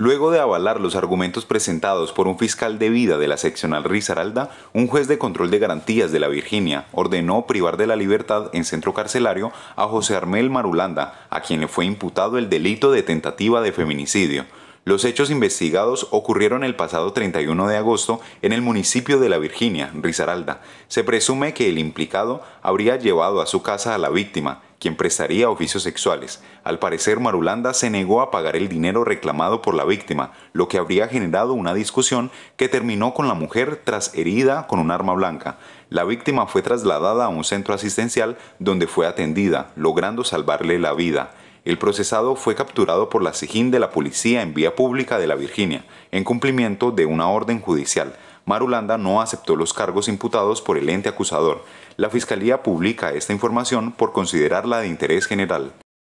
Luego de avalar los argumentos presentados por un fiscal de vida de la seccional Risaralda, un juez de control de garantías de la Virginia ordenó privar de la libertad en centro carcelario a José Armel Marulanda, a quien le fue imputado el delito de tentativa de feminicidio. Los hechos investigados ocurrieron el pasado 31 de agosto en el municipio de La Virginia, Risaralda. Se presume que el implicado habría llevado a su casa a la víctima, quien prestaría oficios sexuales. Al parecer, Marulanda se negó a pagar el dinero reclamado por la víctima, lo que habría generado una discusión que terminó con la mujer tras herida con un arma blanca. La víctima fue trasladada a un centro asistencial donde fue atendida, logrando salvarle la vida. El procesado fue capturado por la SIGIN de la Policía en Vía Pública de la Virginia, en cumplimiento de una orden judicial. Marulanda no aceptó los cargos imputados por el ente acusador. La Fiscalía publica esta información por considerarla de interés general.